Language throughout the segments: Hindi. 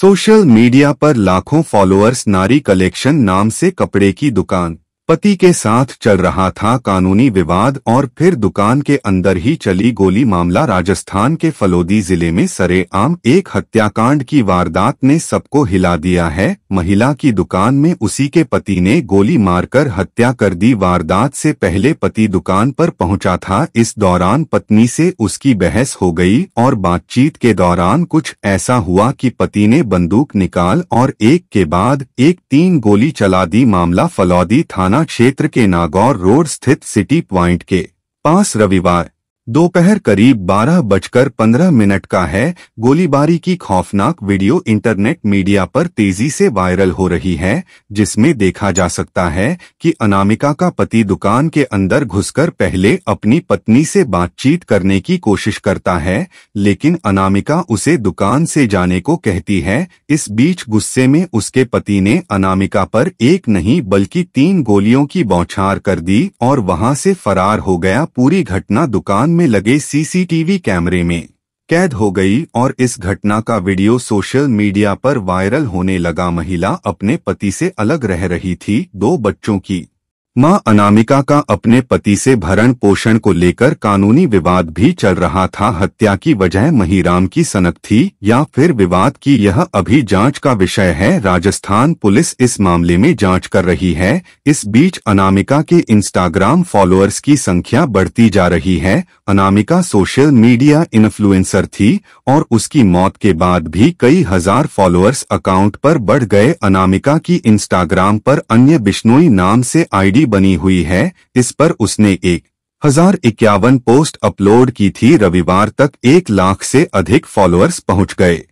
सोशल मीडिया पर लाखों फॉलोअर्स नारी कलेक्शन नाम से कपड़े की दुकान पति के साथ चल रहा था कानूनी विवाद और फिर दुकान के अंदर ही चली गोली मामला राजस्थान के फलोदी जिले में सरेआम एक हत्याकांड की वारदात ने सबको हिला दिया है महिला की दुकान में उसी के पति ने गोली मारकर हत्या कर दी वारदात से पहले पति दुकान पर पहुंचा था इस दौरान पत्नी से उसकी बहस हो गई और बातचीत के दौरान कुछ ऐसा हुआ की पति ने बंदूक निकाल और एक के बाद एक तीन गोली चला दी मामला फलौदी थाना थाना क्षेत्र के नागौर रोड स्थित सिटी प्वाइंट के पास रविवार दोपहर करीब बारह बजकर पंद्रह मिनट का है गोलीबारी की खौफनाक वीडियो इंटरनेट मीडिया पर तेजी से वायरल हो रही है जिसमें देखा जा सकता है कि अनामिका का पति दुकान के अंदर घुसकर पहले अपनी पत्नी से बातचीत करने की कोशिश करता है लेकिन अनामिका उसे दुकान से जाने को कहती है इस बीच गुस्से में उसके पति ने अनामिका पर एक नहीं बल्कि तीन गोलियों की बौछार कर दी और वहाँ से फरार हो गया पूरी घटना दुकान में लगे सीसीटीवी कैमरे में कैद हो गई और इस घटना का वीडियो सोशल मीडिया पर वायरल होने लगा महिला अपने पति से अलग रह रही थी दो बच्चों की मां अनामिका का अपने पति से भरण पोषण को लेकर कानूनी विवाद भी चल रहा था हत्या की वजह महिराम की सनक थी या फिर विवाद की यह अभी जांच का विषय है राजस्थान पुलिस इस मामले में जांच कर रही है इस बीच अनामिका के इंस्टाग्राम फॉलोअर्स की संख्या बढ़ती जा रही है अनामिका सोशल मीडिया इन्फ्लुएंसर थी और उसकी मौत के बाद भी कई हजार फॉलोअर्स अकाउंट आरोप बढ़ गए अनामिका की इंस्टाग्राम आरोप अन्य बिश्नोई नाम ऐसी आई की बनी हुई है इस पर उसने एक हजार इक्यावन पोस्ट अपलोड की थी रविवार तक एक लाख से अधिक फॉलोअर्स पहुंच गए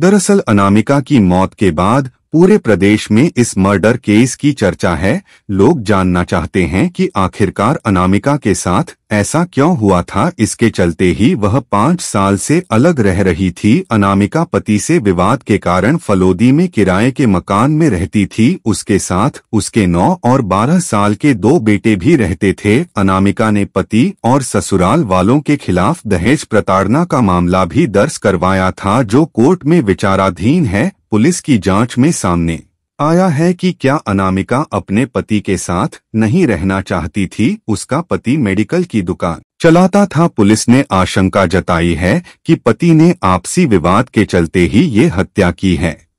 दरअसल अनामिका की मौत के बाद पूरे प्रदेश में इस मर्डर केस की चर्चा है लोग जानना चाहते हैं कि आखिरकार अनामिका के साथ ऐसा क्यों हुआ था इसके चलते ही वह पाँच साल से अलग रह रही थी अनामिका पति से विवाद के कारण फलोदी में किराए के मकान में रहती थी उसके साथ उसके नौ और बारह साल के दो बेटे भी रहते थे अनामिका ने पति और ससुराल वालों के खिलाफ दहेज प्रताड़ना का मामला भी दर्ज करवाया था जो कोर्ट में विचाराधीन है पुलिस की जांच में सामने आया है कि क्या अनामिका अपने पति के साथ नहीं रहना चाहती थी उसका पति मेडिकल की दुकान चलाता था पुलिस ने आशंका जताई है कि पति ने आपसी विवाद के चलते ही ये हत्या की है